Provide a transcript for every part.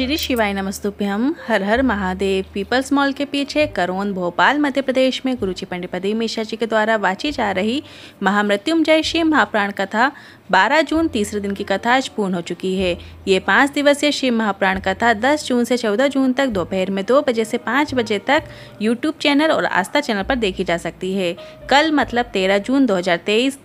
श्री शिवाय नमस्तुभ्यम हर हर महादेव पीपल्स मॉल के पीछे करोन भोपाल मध्य प्रदेश में गुरुजी पदी मिश्रा जी के द्वारा वाची जा रही महामृत्युंजय शिव महाप्राण कथा 12 जून तीसरे दिन की कथा आज पूर्ण हो चुकी है ये पाँच दिवसीय शिव महाप्राण कथा 10 जून से 14 जून तक दोपहर में दो बजे से पाँच बजे तक यूट्यूब चैनल और आस्था चैनल पर देखी जा सकती है कल मतलब तेरह जून दो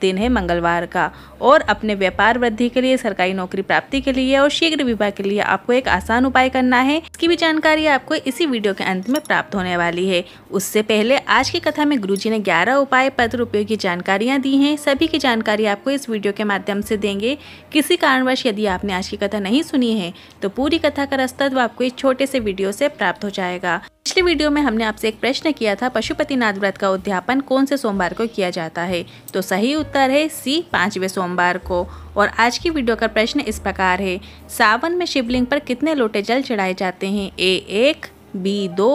दिन है मंगलवार का और अपने व्यापार वृद्धि के लिए सरकारी नौकरी प्राप्ति के लिए और शीघ्र विवाह के लिए आपको एक आसान आसान उपाय करना है इसकी भी जानकारी आपको इसी वीडियो के अंत में प्राप्त होने वाली है उससे पहले आज की कथा में गुरु ने ग्यारह उपाय पत्र उपयोग की जानकारियाँ दी हैं सभी की जानकारी आपको इस वीडियो के माध्यम से देंगे किसी कारणवश यदि आपने आज की कथा नहीं सुनी है तो पूरी कथा का रास्ता आपको इस छोटे से वीडियो से प्राप्त हो जाएगा पिछले वीडियो में हमने आपसे एक प्रश्न किया था पशुपतिनाथ व्रत का उद्यापन कौन से सोमवार को किया जाता है तो सही उत्तर है सी पांचवें सोमवार को और आज की वीडियो का प्रश्न इस प्रकार है सावन में शिवलिंग पर कितने लोटे जल चढ़ाए जाते हैं ए एक बी दो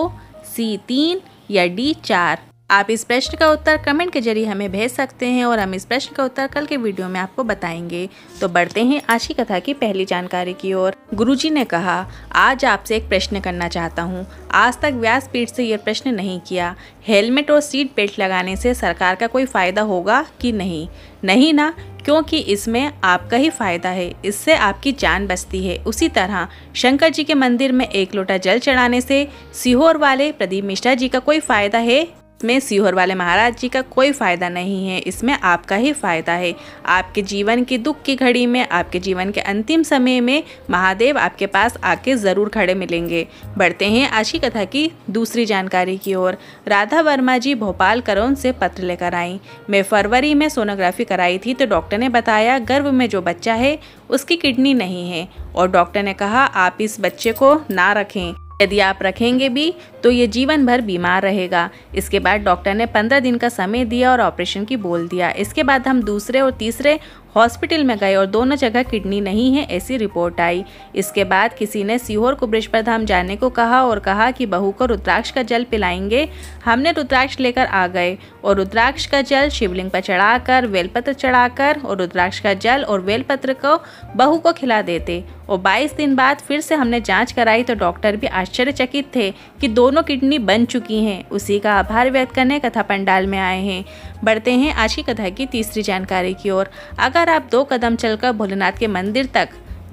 सी तीन या डी चार आप इस प्रश्न का उत्तर कमेंट के जरिए हमें भेज सकते हैं और हम इस प्रश्न का उत्तर कल के वीडियो में आपको बताएंगे तो बढ़ते हैं आज की कथा की पहली जानकारी की ओर गुरुजी ने कहा आज आपसे एक प्रश्न करना चाहता हूँ आज तक व्यास पीठ से यह प्रश्न नहीं किया हेलमेट और सीट बेल्ट लगाने से सरकार का कोई फ़ायदा होगा कि नहीं नहीं ना क्योंकि इसमें आपका ही फायदा है इससे आपकी जान बचती है उसी तरह शंकर जी के मंदिर में एक लोटा जल चढ़ाने से सीहोर वाले प्रदीप मिश्रा जी का कोई फायदा है में सीहोर वाले महाराज जी का कोई फ़ायदा नहीं है इसमें आपका ही फ़ायदा है आपके जीवन की दुख की घड़ी में आपके जीवन के अंतिम समय में महादेव आपके पास आके ज़रूर खड़े मिलेंगे बढ़ते हैं आज की कथा की दूसरी जानकारी की ओर राधा वर्मा जी भोपाल करौन से पत्र लेकर आई मैं फरवरी में सोनोग्राफी कराई थी तो डॉक्टर ने बताया गर्भ में जो बच्चा है उसकी किडनी नहीं है और डॉक्टर ने कहा आप इस बच्चे को ना रखें यदि आप रखेंगे भी तो ये जीवन भर बीमार रहेगा इसके बाद डॉक्टर ने पंद्रह दिन का समय दिया और ऑपरेशन की बोल दिया इसके बाद हम दूसरे और तीसरे हॉस्पिटल में गए और दोनों जगह किडनी नहीं है ऐसी रिपोर्ट आई इसके बाद किसी ने सीहोर को पर धाम जाने को कहा और कहा कि बहू को रुद्राक्ष का जल पिलाएंगे हमने रुद्राक्ष लेकर आ गए और रुद्राक्ष का जल शिवलिंग पर चढ़ाकर बेलपत्र चढ़ाकर और रुद्राक्ष का जल और बेलपत्र को बहू को खिला देते और 22 दिन बाद फिर से हमने जांच कराई तो डॉक्टर भी आश्चर्यचकित थे कि दोनों किडनी बन चुकी हैं उसी का आभार व्यक्त करने कथा पंडाल में आए हैं बढ़ते हैं आज की कथा की तीसरी जानकारी की ओर अगर अगर आप दो कदम चलकर भोलेनाथ के मंदिर तक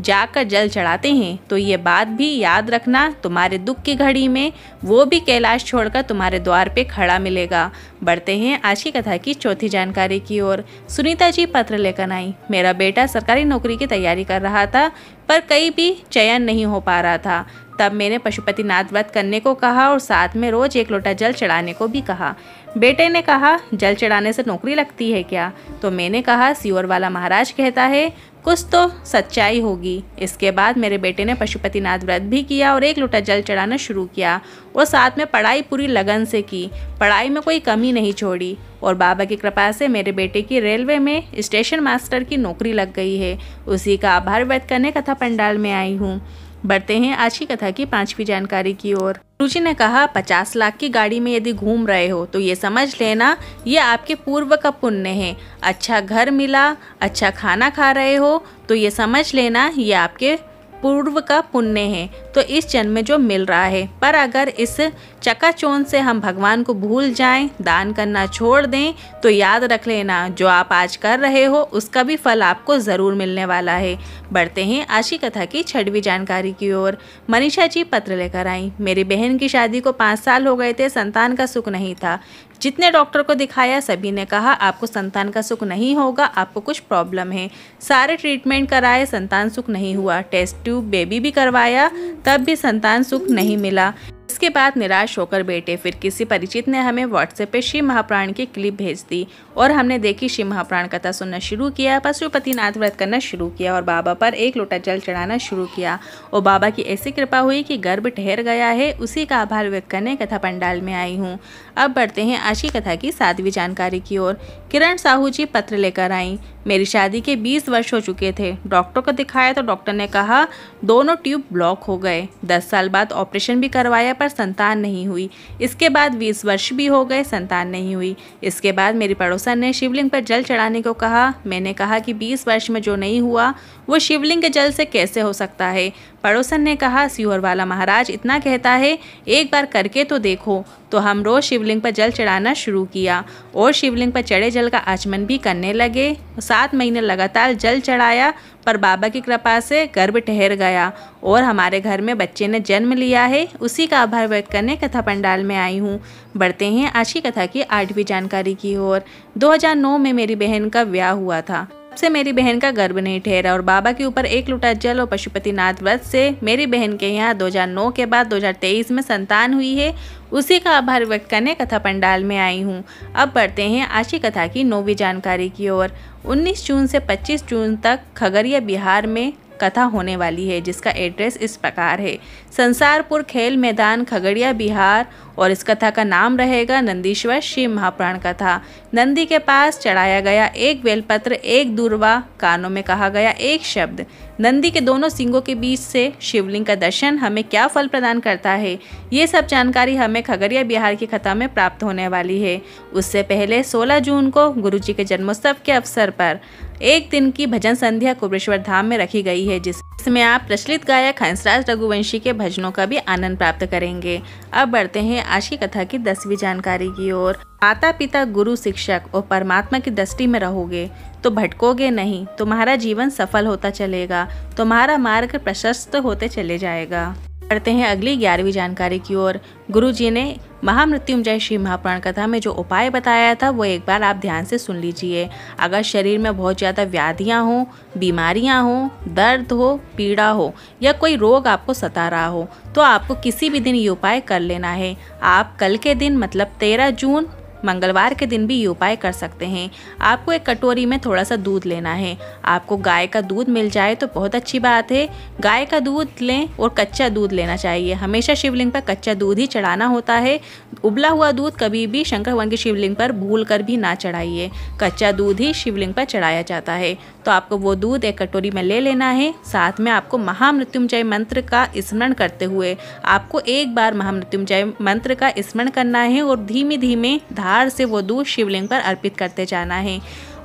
जाकर जल चढ़ाते हैं तो ये बात भी याद रखना तुम्हारे दुख की घड़ी में वो भी कैलाश छोड़कर तुम्हारे द्वार पे खड़ा मिलेगा बढ़ते हैं आज की कथा की चौथी जानकारी की ओर सुनीता जी पत्र लेकर आई मेरा बेटा सरकारी नौकरी की तैयारी कर रहा था पर कहीं भी चयन नहीं हो पा रहा था तब मैंने पशुपतिनाथ व्रत करने को कहा और साथ में रोज एक लोटा जल चढ़ाने को भी कहा बेटे ने कहा जल चढ़ाने से नौकरी लगती है क्या तो मैंने कहा सीवर वाला महाराज कहता है कुछ तो सच्चाई होगी इसके बाद मेरे बेटे ने पशुपतिनाथ व्रत भी किया और एक लोटा जल चढ़ाना शुरू किया और साथ में पढ़ाई पूरी लगन से की पढ़ाई में कोई कमी नहीं छोड़ी और बाबा की कृपा से मेरे बेटे की रेलवे में स्टेशन मास्टर की नौकरी लग गई है उसी का आभार व्यक्त करने कथा पंडाल में आई हूँ बढ़ते हैं आज की कथा की पांचवी जानकारी की ओर रुचि ने कहा पचास लाख की गाड़ी में यदि घूम रहे हो तो ये समझ लेना ये आपके पूर्व का पुण्य है अच्छा घर मिला अच्छा खाना खा रहे हो तो ये समझ लेना ये आपके पूर्व का पुण्य है तो इस जन्म में जो मिल रहा है पर अगर इस चकाचौन से हम भगवान को भूल जाएं दान करना छोड़ दें तो याद रख लेना जो आप आज कर रहे हो उसका भी फल आपको ज़रूर मिलने वाला है बढ़ते हैं आशी कथा की छठवीं जानकारी की ओर मनीषा जी पत्र लेकर आई मेरी बहन की शादी को पाँच साल हो गए थे संतान का सुख नहीं था जितने डॉक्टर को दिखाया सभी ने कहा आपको संतान का सुख नहीं होगा आपको कुछ प्रॉब्लम है सारे ट्रीटमेंट कराए संतान सुख नहीं हुआ टेस्ट ट्यूब बेबी भी करवाया तब भी संतान सुख नहीं मिला इसके बाद निराश होकर बैठे फिर किसी परिचित ने हमें व्हाट्सएप पे शिव महाप्राण की क्लिप भेज दी और हमने देखी शिव महाप्राण कथा सुनना शुरू किया पशुपतिनाथ व्रत करना शुरू किया और बाबा पर एक लोटा जल चढ़ाना शुरू किया और बाबा की ऐसी कृपा हुई कि गर्भ ठहर गया है उसी का आभार व्यक्त करने कथा पंडाल में आई हूँ अब बढ़ते हैं आज की कथा की सातवीं जानकारी की ओर किरण साहू जी पत्र लेकर आई मेरी शादी के 20 वर्ष हो चुके थे डॉक्टर को दिखाया तो डॉक्टर ने कहा दोनों ट्यूब ब्लॉक हो गए 10 साल बाद ऑपरेशन भी करवाया पर पर संतान नहीं हुई इसके बाद बीस वर्ष भी हो गए संतान नहीं हुई इसके बाद मेरी पड़ोसन ने शिवलिंग पर जल चढ़ाने को कहा मैंने कहा कि 20 वर्ष में जो नहीं हुआ वो शिवलिंग के जल से कैसे हो सकता है पड़ोसन ने कहा सीहोर वाला महाराज इतना कहता है एक बार करके तो देखो तो हम रोज़ शिवलिंग पर जल चढ़ाना शुरू किया और शिवलिंग पर चढ़े जल का आचमन भी करने लगे सात महीने लगातार जल चढ़ाया पर बाबा की कृपा से गर्भ ठहर गया और हमारे घर में बच्चे ने जन्म लिया है उसी का आभार भार करने कथा पंडाल में आई हूँ बढ़ते हैं आज की कथा की आठवीं जानकारी की ओर 2009 में मेरी बहन का विवाह हुआ था से मेरी बहन का गर्भ नहीं ठहरा और बाबा के ऊपर एक लुटा जल और पशुपतिनाथ व्रत से मेरी बहन के यहाँ 2009 के बाद 2023 में संतान हुई है उसी का आभार व्यक्त करने कथा पंडाल में आई हूँ अब बढ़ते हैं आशी कथा की नौवीं जानकारी की ओर 19 जून से 25 जून तक खगड़िया बिहार में कथा होने वाली है जिसका एड्रेस इस प्रकार है संसारपुर खेल मैदान खगड़िया बिहार और इस कथा का नाम रहेगा नंदीश्वर शिव महाप्राण कथा नंदी के पास चढ़ाया गया एक बेलपत्र एक दूरवा कानों में कहा गया एक शब्द नंदी के दोनों सिंगों के बीच से शिवलिंग का दर्शन हमें क्या फल प्रदान करता है ये सब जानकारी हमें खगड़िया बिहार की कथा में प्राप्त होने वाली है उससे पहले 16 जून को गुरु जी के जन्मोत्सव के अवसर पर एक दिन की भजन संध्या कुबरेश्वर धाम में रखी गई है जिसमें आप प्रचलित गायक हंसराज रघुवंशी के भजनों का भी आनंद प्राप्त करेंगे अब बढ़ते हैं आज की कथा की दसवीं जानकारी की ओर माता पिता गुरु शिक्षक और परमात्मा की दृष्टि में रहोगे तो भटकोगे नहीं तुम्हारा जीवन सफल होता चलेगा तुम्हारा मार्ग प्रशस्त होते चले जाएगा करते हैं अगली ग्यारहवीं जानकारी की ओर गुरु जी ने महामृत्युंजय श्री महापुराण कथा में जो उपाय बताया था वो एक बार आप ध्यान से सुन लीजिए अगर शरीर में बहुत ज़्यादा व्याधियाँ हों बीमारियाँ हों दर्द हो पीड़ा हो या कोई रोग आपको सता रहा हो तो आपको किसी भी दिन ये उपाय कर लेना है आप कल के दिन मतलब तेरह जून मंगलवार के दिन भी ये उपाय कर सकते हैं आपको एक कटोरी में थोड़ा सा दूध लेना है आपको गाय का दूध मिल जाए तो बहुत अच्छी बात है गाय का दूध लें और कच्चा दूध लेना चाहिए हमेशा शिवलिंग पर कच्चा दूध ही चढ़ाना होता है उबला हुआ दूध कभी भी शंकर भगवान के शिवलिंग पर भूल कर भी ना चढ़ाइए कच्चा दूध ही शिवलिंग पर चढ़ाया जाता है तो आपको वो दूध एक कटोरी में ले लेना है साथ में आपको महामृत्युंजय मंत्र का स्मरण करते हुए आपको एक बार महामृत्युंजय मंत्र का स्मरण करना है और धीमे धीमे धार से वो दूध शिवलिंग पर अर्पित करते जाना है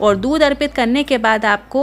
और दूध अर्पित करने के बाद आपको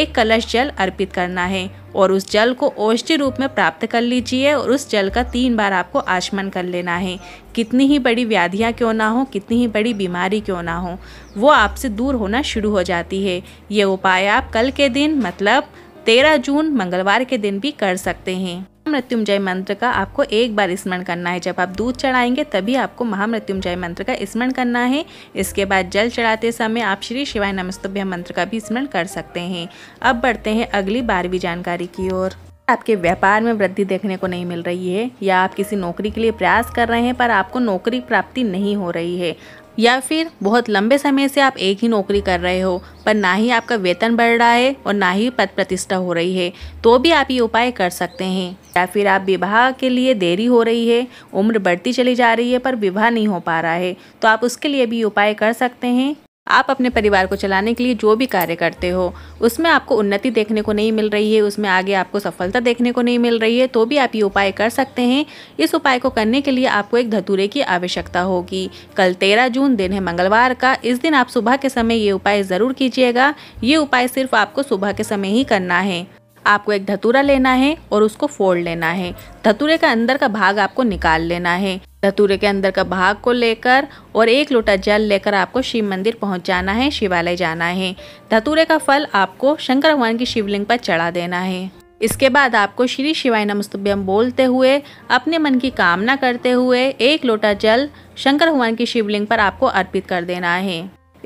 एक कलश जल अर्पित करना है और उस जल को औष्टि रूप में प्राप्त कर लीजिए और उस जल का तीन बार आपको आचमन कर लेना है कितनी ही बड़ी व्याधियाँ क्यों ना हो कितनी ही बड़ी बीमारी क्यों ना हो वो आपसे दूर होना शुरू हो जाती है ये उपाय आप कल के दिन मतलब तेरह जून मंगलवार के दिन भी कर सकते हैं महामृत्युंजय मंत्र का आपको एक बार स्मरण करना है जब आप दूध चढ़ाएंगे तभी आपको महामृत्युंजय मंत्र का स्मरण करना है इसके बाद जल चढ़ाते समय आप श्री शिवाय नमस्तभ्य मंत्र का भी स्मरण कर सकते हैं अब बढ़ते हैं अगली बारहवीं जानकारी की ओर आपके व्यापार में वृद्धि देखने को नहीं मिल रही है या आप किसी नौकरी के लिए प्रयास कर रहे हैं पर आपको नौकरी प्राप्ति नहीं हो रही है या फिर बहुत लंबे समय से आप एक ही नौकरी कर रहे हो पर ना ही आपका वेतन बढ़ रहा है और ना ही पद प्रतिष्ठा हो रही है तो भी आप ये उपाय कर सकते हैं या फिर आप विवाह के लिए देरी हो रही है उम्र बढ़ती चली जा रही है पर विवाह नहीं हो पा रहा है तो आप उसके लिए भी उपाय कर सकते हैं आप अपने परिवार को चलाने के लिए जो भी कार्य करते हो उसमें आपको उन्नति देखने को नहीं मिल रही है उसमें आगे आपको सफलता देखने को नहीं मिल रही है तो भी आप ये उपाय कर सकते हैं इस उपाय को करने के लिए आपको एक धतूरे की आवश्यकता होगी कल तेरह जून दिन है मंगलवार का इस दिन आप सुबह के समय ये उपाय ज़रूर कीजिएगा ये उपाय सिर्फ आपको सुबह के समय ही करना है आपको एक धतूरा लेना है और उसको फोल्ड लेना है धतूरे का अंदर का भाग आपको निकाल लेना है धतूरे के अंदर का भाग को लेकर और एक लोटा जल लेकर आपको शिव मंदिर पहुंच जाना है शिवालय जाना है धतूरे का फल आपको शंकर भगवान की शिवलिंग पर चढ़ा देना है इसके बाद आपको श्री शिवाय नमस्तुभ्यम बोलते हुए अपने मन की कामना करते हुए एक लोटा जल शंकर भगवान की शिवलिंग पर आपको अर्पित कर देना है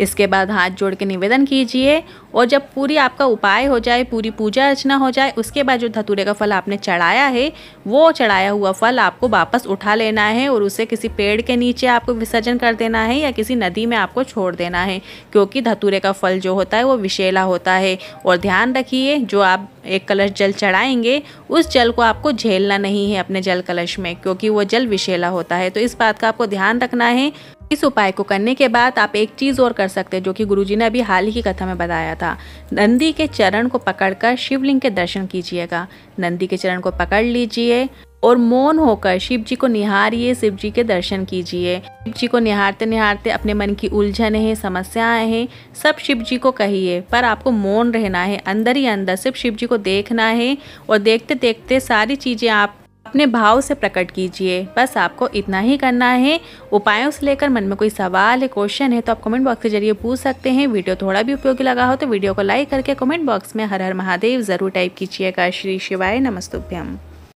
इसके बाद हाथ जोड़ के निवेदन कीजिए और जब पूरी आपका उपाय हो जाए पूरी पूजा अर्चना हो जाए उसके बाद जो धतूरे का फल आपने चढ़ाया है वो चढ़ाया हुआ फल आपको वापस उठा लेना है और उसे किसी पेड़ के नीचे आपको विसर्जन कर देना है या किसी नदी में आपको छोड़ देना है क्योंकि धतूरे का फल जो होता है वो विशेला होता है और ध्यान रखिए जो आप एक कलश जल चढ़ाएंगे उस जल को आपको झेलना नहीं है अपने जल कलश में क्योंकि वो जल विशेला होता है तो इस बात का आपको ध्यान रखना है इस उपाय को करने के बाद आप एक चीज़ और कर सकते हैं जो कि गुरुजी ने अभी हाल ही की कथा में बताया था नंदी के चरण को पकड़कर शिवलिंग के दर्शन कीजिएगा नंदी के चरण को पकड़ लीजिए और मौन होकर शिव जी को निहारिए शिव जी के दर्शन कीजिए शिव जी को निहारते निहारते अपने मन की उलझन है समस्याएं हैं सब शिव जी को कहिए पर आपको मौन रहना है अंदर ही अंदर सिर्फ शिव जी को देखना है और देखते देखते सारी चीज़ें आप अपने भाव से प्रकट कीजिए बस आपको इतना ही करना है उपायों से लेकर मन में कोई सवाल है क्वेश्चन है तो आप कमेंट बॉक्स के जरिए पूछ सकते हैं वीडियो थोड़ा भी उपयोगी लगा हो तो वीडियो को लाइक करके कमेंट बॉक्स में हर हर महादेव ज़रूर टाइप कीजिएगा श्री शिवाय नमस्तुभ्यम